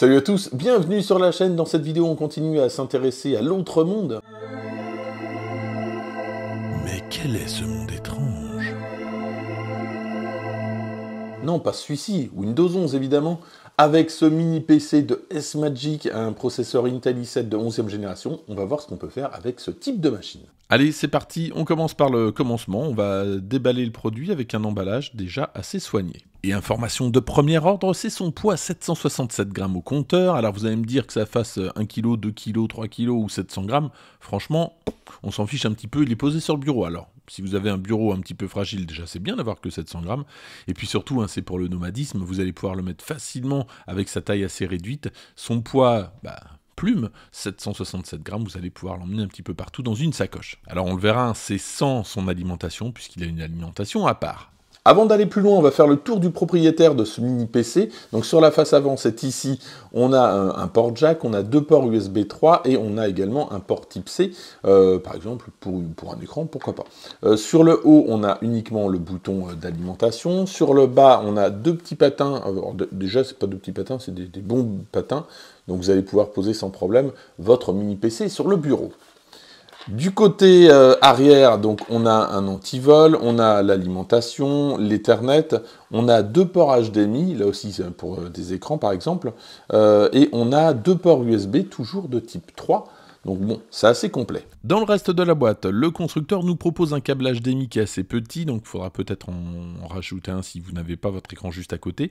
Salut à tous, bienvenue sur la chaîne. Dans cette vidéo, on continue à s'intéresser à l'autre monde. Mais quel est ce monde étrange Non, pas celui-ci, Windows 11 évidemment. Avec ce mini PC de S-Magic, un processeur Intel i7 de 11e génération, on va voir ce qu'on peut faire avec ce type de machine. Allez, c'est parti, on commence par le commencement, on va déballer le produit avec un emballage déjà assez soigné. Et information de premier ordre, c'est son poids 767 grammes au compteur. Alors vous allez me dire que ça fasse 1 kg, 2 kg, 3 kg ou 700 grammes. Franchement, on s'en fiche un petit peu. Il est posé sur le bureau. Alors, si vous avez un bureau un petit peu fragile, déjà c'est bien d'avoir que 700 grammes. Et puis surtout, hein, c'est pour le nomadisme. Vous allez pouvoir le mettre facilement avec sa taille assez réduite. Son poids, bah, plume, 767 grammes, vous allez pouvoir l'emmener un petit peu partout dans une sacoche. Alors on le verra, hein, c'est sans son alimentation, puisqu'il a une alimentation à part. Avant d'aller plus loin, on va faire le tour du propriétaire de ce mini PC. Donc sur la face avant, c'est ici, on a un, port jack, on a deux ports USB 3 et on a également un port type C, euh, par exemple pour, un écran, pourquoi pas. Euh, sur le haut, on a uniquement le bouton euh, d'alimentation. Sur le bas, on a deux petits patins. Déjà, déjà, c'est pas deux petits patins, c'est des, des bons patins. Donc vous allez pouvoir poser sans problème votre mini PC sur le bureau. Du côté euh, arrière, donc on a un antivol, on a l'alimentation, l'Ethernet, on a deux ports HDMI, là aussi pour euh, des écrans par exemple, euh, et on a deux ports USB toujours de type 3. Donc bon, c'est assez complet. Dans le reste de la boîte, le constructeur nous propose un câblage démi qui est assez petit, donc il faudra peut-être en, rajouter un si vous n'avez pas votre écran juste à côté.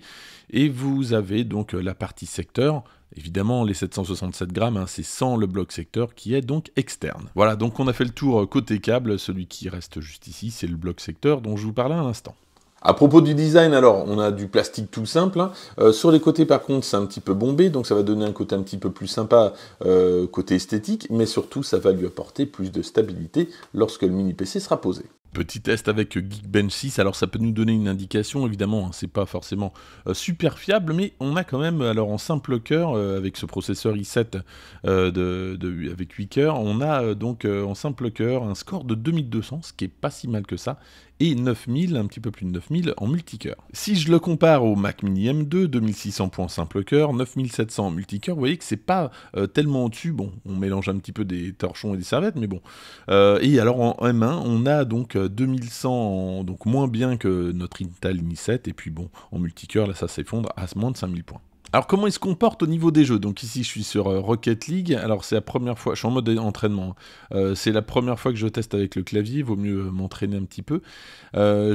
Et vous avez donc euh, la partie secteur, Évidemment, les 767 grammes, hein, c'est sans le bloc secteur qui est donc externe. Voilà, donc on a fait le tour euh, côté câble, celui qui reste juste ici, c'est le bloc secteur dont je vous parlais à l'instant. À propos du design, alors, on a du plastique tout simple. Hein. Euh, sur les côtés, par contre, c'est un petit peu bombé, donc ça va donner un côté un petit peu plus sympa euh, côté esthétique, mais surtout, ça va lui apporter plus de stabilité lorsque le mini-PC sera posé. Petit test avec Geekbench 6, alors ça peut nous donner une indication, évidemment, hein, c'est pas forcément euh, super fiable, mais on a quand même, alors en simple cœur, avec ce processeur i7 avec 8 cœurs, on a donc en simple cœur un score de 2200, ce qui est pas si mal que ça, et 9000, un petit peu plus de 9000 en multicœur. Si je le compare au Mac Mini M2, 2600 points simple cœur, 9700 en multicœur, vous voyez que c'est pas euh, tellement au-dessus. Bon, on mélange un petit peu des torchons et des serviettes, mais bon. Euh, et alors en M1, on a donc 2100, euh, donc moins bien que notre Intel i7, et puis bon, en multicœur, là ça s'effondre à moins de 5000 points. Alors comment il se comporte au niveau des jeux Donc ici je suis sur euh, Rocket League, alors c'est la première fois, je suis en mode entraînement, hein. euh, c'est la première fois que je teste avec le clavier, il vaut mieux euh, m'entraîner un petit peu.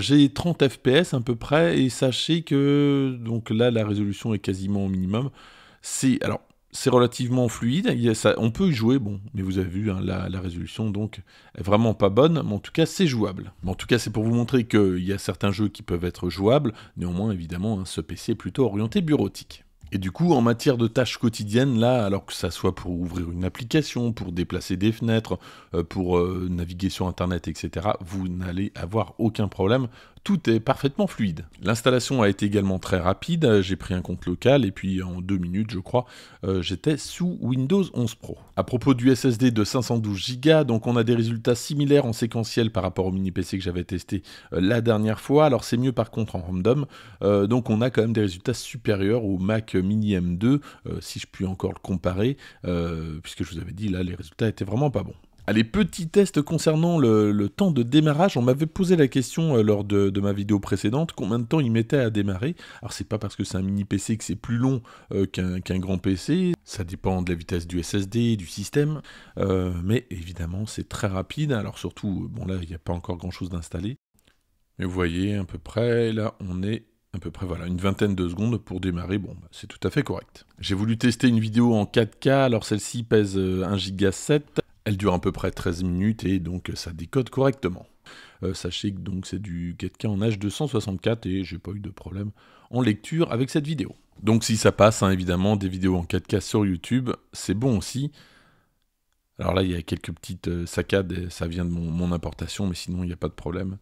j'ai 30 FPS à peu près, et sachez que donc là la résolution est quasiment au minimum. C'est alors c'est relativement fluide, on peut y jouer, bon, mais vous avez vu, hein, la, résolution donc est vraiment pas bonne, mais en tout cas c'est jouable. en tout cas c'est pour vous montrer qu'il y a certains jeux qui peuvent être jouables, néanmoins évidemment hein, ce PC est plutôt orienté bureautique. Et du coup, en matière de tâches quotidiennes, là, alors que ça soit pour ouvrir une application, pour déplacer des fenêtres, euh, pour euh, naviguer sur Internet, etc., vous n'allez avoir aucun problème tout est parfaitement fluide. L'installation a été également très rapide, j'ai pris un compte local et puis en deux minutes je crois, euh, j'étais sous Windows 11 Pro. À propos du SSD de 512 Go, donc on a des résultats similaires en séquentiel par rapport au mini PC que j'avais testé euh, la dernière fois, alors c'est mieux par contre en random, euh, donc on a quand même des résultats supérieurs au Mac Mini M2, si je puis encore le comparer, puisque je vous avais dit là les résultats étaient vraiment pas bons. Allez, petit test concernant le, temps de démarrage. On m'avait posé la question euh, lors de, ma vidéo précédente, combien de temps il mettait à démarrer. Alors c'est pas parce que c'est un mini PC que c'est plus long euh, qu'un grand PC, ça dépend de la vitesse du SSD, du système, euh, mais évidemment c'est très rapide. Alors surtout, bon là il n'y a pas encore grand chose d'installé. Mais vous voyez à peu près, là on est à peu près voilà, une vingtaine de secondes pour démarrer, bon, bah, c'est tout à fait correct. J'ai voulu tester une vidéo en 4K, alors celle-ci pèse 1,7 giga elle dure à peu près 13 minutes et donc ça décode correctement. Euh, sachez que donc c'est du 4K en H264 et j'ai pas eu de problème en lecture avec cette vidéo. Donc si ça passe, hein, évidemment, des vidéos en 4K sur YouTube, c'est bon aussi. Alors là, il y a quelques petites euh, saccades, ça vient de mon importation, mais sinon, il n'y a pas de problème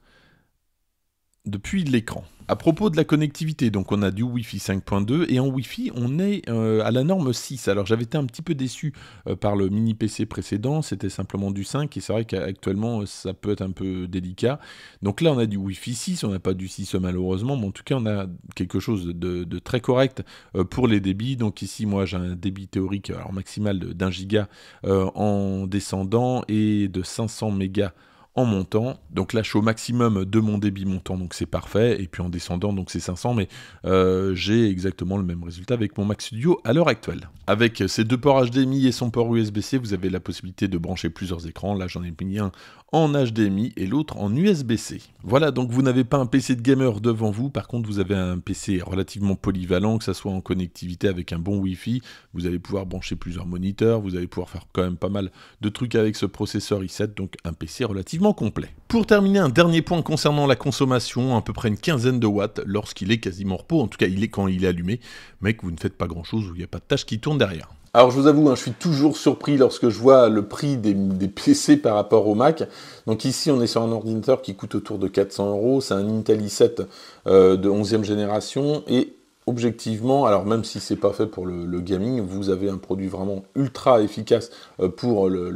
depuis l'écran. À propos de la connectivité, donc on a du Wi-Fi 5.2 et en Wi-Fi on est euh, à la norme 6. Alors j'avais été un petit peu déçu euh, par le mini PC précédent, c'était simplement du 5 et c'est vrai qu'actuellement euh, ça peut être un peu délicat. Donc là on a du Wi-Fi 6, on n'a pas du 6 malheureusement, mais en tout cas on a quelque chose de, très correct pour les débits. Donc ici moi j'ai un débit théorique maximal d'un giga en descendant et de 500 mégas en montant. Donc là, je au maximum de mon débit montant, donc c'est parfait. Et puis en descendant, donc c'est 500. Mais euh, j'ai exactement le même résultat avec mon Mac Studio à l'heure actuelle. Avec euh, ces deux ports HDMI et son port USB-C, vous avez la possibilité de brancher plusieurs écrans. Là, j'en ai mis un en HDMI et l'autre en USB-C. Voilà, donc vous n'avez pas un PC de gamer devant vous, par contre vous avez un PC relativement polyvalent, que ce soit en connectivité avec un bon Wi-Fi, vous allez pouvoir brancher plusieurs moniteurs, vous allez pouvoir faire quand même pas mal de trucs avec ce processeur i7, donc un PC relativement complet. Pour terminer, un dernier point concernant la consommation, à peu près une quinzaine de watts lorsqu'il est quasiment repos, en tout cas il est quand il est allumé, mais que vous ne faites pas grand chose, ou il n'y a pas de tâche qui tourne derrière. Alors je vous avoue, hein, je suis toujours surpris lorsque je vois le prix des, PC par rapport au Mac. Donc ici, on est sur un ordinateur qui coûte autour de 400 euros. C'est un Intel i7 euh, de 11e génération et objectivement, alors même si c'est pas fait pour le, gaming, vous avez un produit vraiment ultra efficace euh, pour le,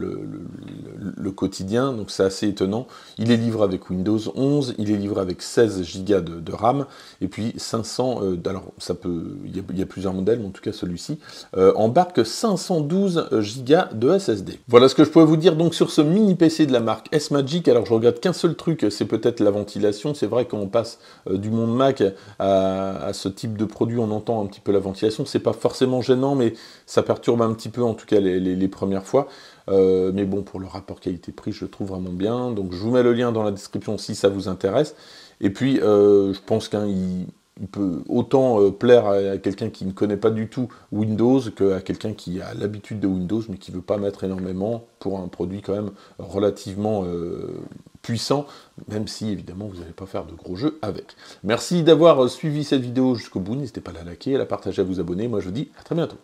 quotidien, donc c'est assez étonnant. Il est livré avec Windows 11, il est livré avec 16 Go de, RAM, et puis 500, euh, alors ça peut, il y, a plusieurs modèles, mais en tout cas celui-ci, euh, embarque 512 Go de SSD. Voilà ce que je pouvais vous dire donc sur ce mini PC de la marque S-Magic, alors je regrette qu'un seul truc, c'est peut-être la ventilation, c'est vrai qu'on passe du monde Mac à, à ce type de produit, on entend un petit peu la ventilation. C'est pas forcément gênant, mais ça perturbe un petit peu, en tout cas les, premières fois. Euh, mais bon, pour le rapport qualité-prix, je le trouve vraiment bien. Donc je vous mets le lien dans la description si ça vous intéresse. Et puis, euh, je pense qu'il il peut autant euh, plaire à, quelqu'un qui ne connaît pas du tout Windows qu'à quelqu'un qui a l'habitude de Windows mais qui ne veut pas mettre énormément pour un produit quand même relativement puissant, même si évidemment vous n'allez pas faire de gros jeux avec. Merci d'avoir suivi cette vidéo jusqu'au bout, n'hésitez pas à la liker, à la partager, à vous abonner, moi je vous dis à très bientôt.